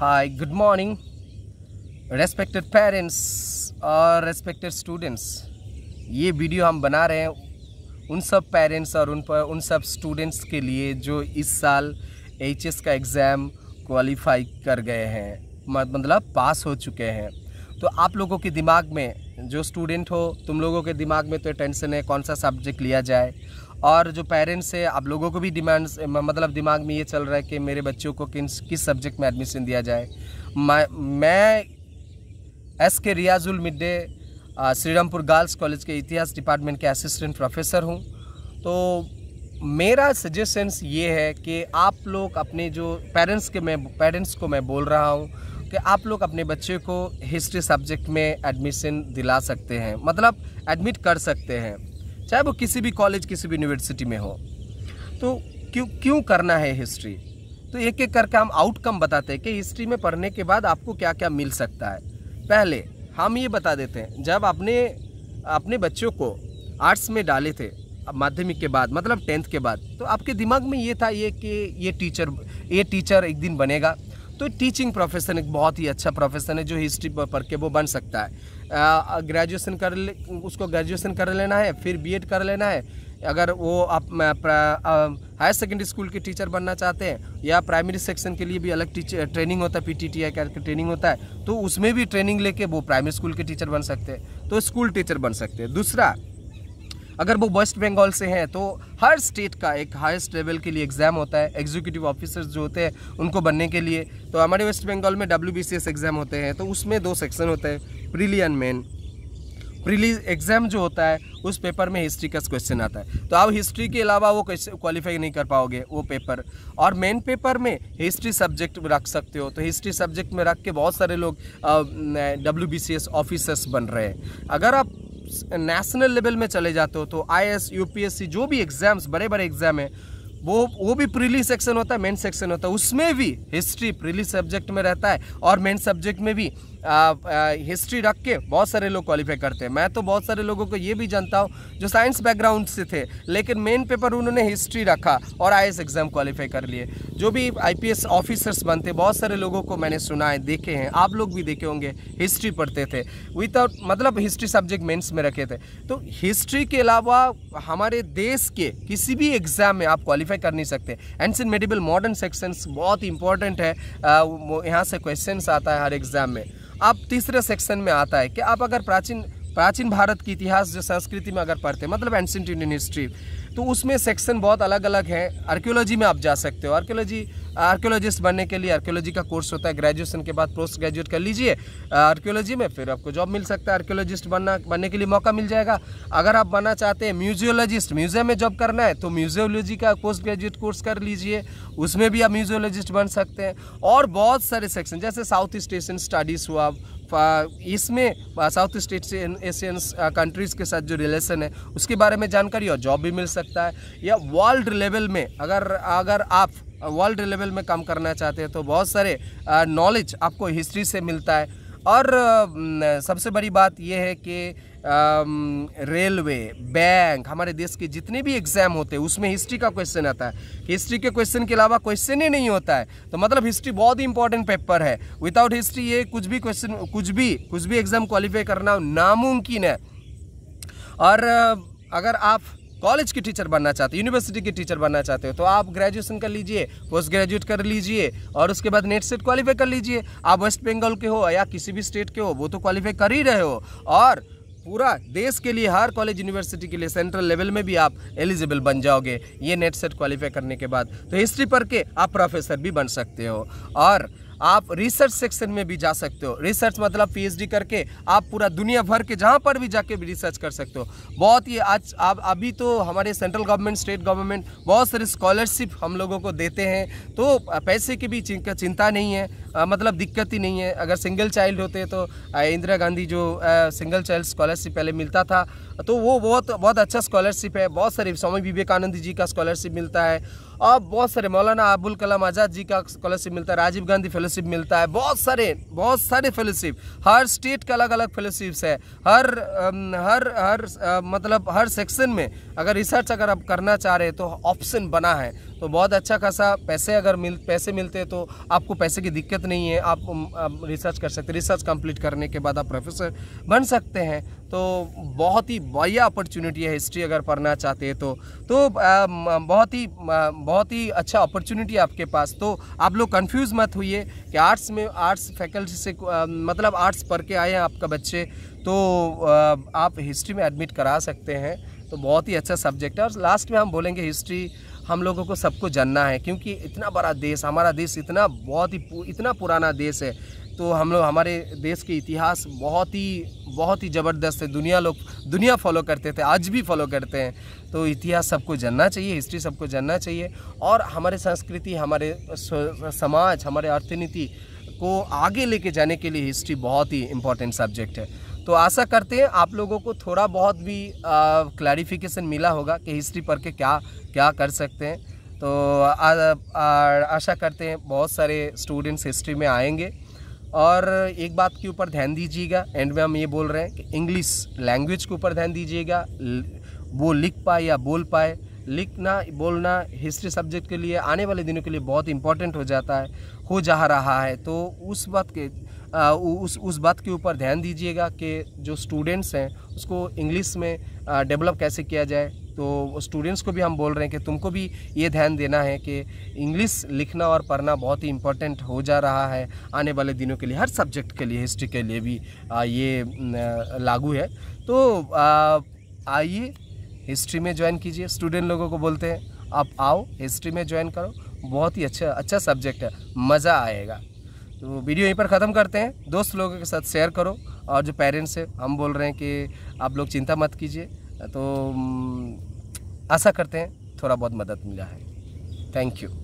हाय good morning respected parents और respected students ये video हम बना रहे हैं उन सब पेरेंट्स और उन पर उन सब स्टूडेंट्स के लिए जो इस साल एच का एग्ज़ाम क्वालिफाई कर गए हैं मतलब पास हो चुके हैं तो आप लोगों के दिमाग में जो स्टूडेंट हो तुम लोगों के दिमाग में तो टेंशन है कौन सा सब्जेक्ट लिया जाए और जो पेरेंट्स है आप लोगों को भी डिमांड्स मतलब दिमाग में ये चल रहा है कि मेरे बच्चों को किस किस सब्जेक्ट में एडमिशन दिया जाए मैं S K Riyajul Midde Shrirampur girls college के इतिहास डिपार्टमेंट के असिस्टेंट प्रोफेसर हूँ तो मेरा सजेशंस ये है कि आप लोग अपने जो पेरेंट्स के मैं पेरेंट्स को मैं बोल रहा हूँ कि आप लोग अपने बच्चे को हिस्ट्री सब्जेक्ट में एडमिशन दिला सकते हैं मतलब एडमिट कर सकते हैं चाहे वो किसी भी कॉलेज किसी भी यूनिवर्सिटी में हो तो क्यों क्यों करना है हिस्ट्री तो एक एक करके हम आउटकम बताते हैं कि हिस्ट्री में पढ़ने के बाद आपको क्या क्या मिल सकता है पहले हम ये बता देते हैं जब आपने अपने बच्चों को आर्ट्स में डाले थे माध्यमिक के बाद मतलब टेंथ के बाद तो आपके दिमाग में ये था ये कि ये टीचर ये टीचर एक दिन बनेगा तो टीचिंग प्रोफेशन एक बहुत ही अच्छा प्रोफेशन है जो हिस्ट्री पढ़ के वो बन सकता है ग्रेजुएशन कर ले उसको ग्रेजुएशन कर लेना है फिर बीएड कर लेना है अगर वो आप हायर सेकेंडरी स्कूल के टीचर बनना चाहते हैं या प्राइमरी सेक्शन के लिए भी अलग टीचर ट्रेनिंग होता है आई करके ट्रेनिंग होता है तो उसमें भी ट्रेनिंग लेके वो प्राइमरी स्कूल के टीचर बन सकते हैं तो स्कूल टीचर बन सकते हैं दूसरा अगर वो वेस्ट बंगाल से हैं तो हर स्टेट का एक हाईएस्ट लेवल के लिए एग्ज़ाम होता है एग्जीक्यूटिव ऑफिसर्स जो होते हैं उनको बनने के लिए तो हमारे वेस्ट बंगाल में डब्ल्यू एग्ज़ाम होते हैं तो उसमें दो सेक्शन होते हैं prelim and main prelim exam जो होता है उस पेपर में हिस्ट्री का क्वेश्चन आता है तो आप हिस्ट्री के अलावा वो क्वालिफाई नहीं कर पाओगे वो पेपर और मेन पेपर में हिस्ट्री सब्जेक्ट रख सकते हो तो हिस्ट्री सब्जेक्ट में रख के बहुत सारे लोग डब्ल्यू बी ऑफिसर्स बन रहे हैं अगर आप नेशनल लेवल में चले जाते हो तो आई एस जो भी एग्ज़ाम्स बड़े बड़े एग्ज़ाम है वो वो भी प्रीली सेक्शन होता है मेन सेक्शन होता है उसमें भी हिस्ट्री प्रीली सब्जेक्ट में रहता है और मेन सब्जेक्ट में भी हिस्ट्री रख के बहुत सारे लोग क्वालिफाई करते हैं मैं तो बहुत सारे लोगों को ये भी जानता हूँ जो साइंस बैकग्राउंड से थे लेकिन मेन पेपर उन्होंने हिस्ट्री रखा और आई एग्ज़ाम क्वालिफाई कर लिए जो भी आई ऑफिसर्स बनते बहुत सारे लोगों को मैंने सुना है देखे हैं आप लोग भी देखे होंगे हिस्ट्री पढ़ते थे विदाउट मतलब हिस्ट्री सब्जेक्ट मेन्स में रखे थे तो हिस्ट्री के अलावा हमारे देश के किसी भी एग्ज़ाम में आप क्वालिफाई कर नहीं सकते एनसिन मेडिबल मॉडर्न सेक्शंस बहुत इंपॉर्टेंट है यहाँ से क्वेश्चन आता है हर एग्ज़ाम में आप तीसरे सेक्शन में आता है कि आप अगर प्राचीन प्राचीन भारत की इतिहास जो संस्कृति में अगर पढ़ते हैं मतलब एंसेंट इंडियन हिस्ट्री तो उसमें सेक्शन बहुत अलग अलग है आर्क्योलॉजी में आप जा सकते हो आर्क्योलॉजी आर्कियोलॉजिस्ट बनने के लिए आर्कियोलॉजी का कोर्स होता है ग्रेजुएशन के बाद पोस्ट ग्रेजुएट कर लीजिए आर्कियोलॉजी में फिर आपको जॉब मिल सकता है आर्कियोलॉजिस्ट बनना बनने के लिए मौका मिल जाएगा अगर आप बनना चाहते हैं म्यूजियोलॉजिस्ट म्यूजियम में जॉब करना है तो म्यूजियोलॉजी का पोस्ट ग्रेजुएट कोर्स कर लीजिए उसमें भी आप म्यूजियोलॉजिस्ट बन सकते हैं और बहुत सारे सेक्शन जैसे साउथ ईस्ट एशियन स्टडीज़ हुआ इसमें साउथ ईस्ट एशियन कंट्रीज़ के साथ जो रिलेशन है उसके बारे में जानकारी और जॉब भी मिल सकता है या वर्ल्ड लेवल में अगर अगर आप वर्ल्ड लेवल में काम करना चाहते हैं तो बहुत सारे नॉलेज आपको हिस्ट्री से मिलता है और सबसे बड़ी बात यह है कि रेलवे बैंक हमारे देश के जितने भी एग्ज़ाम होते हैं उसमें हिस्ट्री का क्वेश्चन आता है हिस्ट्री के क्वेश्चन के अलावा क्वेश्चन ही नहीं होता है तो मतलब हिस्ट्री बहुत ही इंपॉर्टेंट पेपर है विदाउट हिस्ट्री ये कुछ भी क्वेश्चन कुछ भी कुछ भी एग्ज़ाम क्वालिफाई करना नामुमकिन है और अगर आप कॉलेज की टीचर बनना चाहते हो यूनिवर्सिटी की टीचर बनना चाहते हो तो आप ग्रेजुएशन कर लीजिए पोस्ट ग्रेजुएट कर लीजिए और उसके बाद नेट सेट क्वालिफाई कर लीजिए आप वेस्ट बंगाल के हो या किसी भी स्टेट के हो वो तो क्वालिफाई कर ही रहे हो और पूरा देश के लिए हर कॉलेज यूनिवर्सिटी के लिए सेंट्रल लेवल में भी आप एलिजिबल बन जाओगे ये नेट सेट क्वालिफाई करने के बाद तो हिस्ट्री पढ़ के आप प्रोफेसर भी बन सकते हो और आप रिसर्च सेक्शन में भी जा सकते हो रिसर्च मतलब पीएचडी करके आप पूरा दुनिया भर के जहाँ पर भी जाके भी रिसर्च कर सकते हो बहुत ही आज आप अभी तो हमारे सेंट्रल गवर्नमेंट स्टेट गवर्नमेंट बहुत सारे स्कॉलरशिप हम लोगों को देते हैं तो पैसे की भी चिंता नहीं है आ, मतलब दिक्कत ही नहीं है अगर सिंगल चाइल्ड होते तो इंदिरा गांधी जो आ, सिंगल चाइल्ड स्कॉलरशिप पहले मिलता था तो वो बहुत बहुत अच्छा स्कॉलरशिप है बहुत सारे स्वामी विवेकानंद जी का स्कॉलरशिप मिलता है और बहुत सारे मौलाना अबुल कलाम आज़ाद जी का स्कॉलरशिप मिलता है राजीव गांधी फेलोशिप मिलता है बहुत सारे बहुत सारे फेलोशिप हर स्टेट का अलग अलग फेलोशिप्स है हर हर हर मतलब हर सेक्शन में अगर रिसर्च अगर आप करना चाह रहे हैं तो ऑप्शन बना है तो बहुत अच्छा खासा पैसे अगर मिल पैसे मिलते तो आपको पैसे की दिक्कत नहीं है आप, आप रिसर्च कर सकते रिसर्च कंप्लीट करने के बाद आप प्रोफेसर बन सकते हैं तो बहुत ही बढ़िया अपॉर्चुनिटी है हिस्ट्री अगर पढ़ना चाहते हैं तो तो बहुत ही बहुत ही अच्छा अपॉर्चुनिटी आपके पास तो आप लोग कंफ्यूज मत हुई कि आर्ट्स में आर्ट्स फैकल्टी से मतलब आर्ट्स पढ़ के आए हैं आपका बच्चे तो आप हिस्ट्री में एडमिट करा सकते हैं तो बहुत ही अच्छा सब्जेक्ट है और लास्ट में हम बोलेंगे हिस्ट्री हम लोगों को सबको जानना है क्योंकि इतना बड़ा देश हमारा देश इतना बहुत ही इतना पुराना देश है तो हम लोग हमारे देश के इतिहास बहुत ही बहुत ही ज़बरदस्त है दुनिया लोग दुनिया फॉलो करते थे आज भी फॉलो करते हैं तो इतिहास सबको जानना चाहिए हिस्ट्री सबको जानना चाहिए और हमारे संस्कृति हमारे समाज हमारे अर्थनीति को आगे लेके जाने के लिए हिस्ट्री बहुत ही इंपॉर्टेंट सब्जेक्ट है तो आशा करते हैं आप लोगों को थोड़ा बहुत भी क्लैरिफिकेशन मिला होगा कि हिस्ट्री पढ़ के क्या क्या कर सकते हैं तो आशा करते हैं बहुत सारे स्टूडेंट्स हिस्ट्री में आएंगे और एक बात के ऊपर ध्यान दीजिएगा एंड में हम ये बोल रहे हैं कि इंग्लिश लैंग्वेज के ऊपर ध्यान दीजिएगा वो लिख पाए या बोल पाए लिखना बोलना हिस्ट्री सब्जेक्ट के लिए आने वाले दिनों के लिए बहुत इंपॉर्टेंट हो जाता है हो जा रहा है तो उस बात के आ, उस उस बात के ऊपर ध्यान दीजिएगा कि जो स्टूडेंट्स हैं उसको इंग्लिश में डेवलप कैसे किया जाए तो स्टूडेंट्स को भी हम बोल रहे हैं कि तुमको भी ये ध्यान देना है कि इंग्लिश लिखना और पढ़ना बहुत ही इम्पोर्टेंट हो जा रहा है आने वाले दिनों के लिए हर सब्जेक्ट के लिए हिस्ट्री के लिए भी आ, ये लागू है तो आइए हिस्ट्री में ज्वाइन कीजिए स्टूडेंट लोगों को बोलते हैं आप आओ हिस्ट्री में ज्वाइन करो बहुत ही अच्छा अच्छा सब्जेक्ट है मज़ा आएगा तो वीडियो यहीं पर ख़त्म करते हैं दोस्त लोगों के साथ शेयर करो और जो पेरेंट्स हैं हम बोल रहे हैं कि आप लोग चिंता मत कीजिए तो आशा करते हैं थोड़ा बहुत मदद मिला है थैंक यू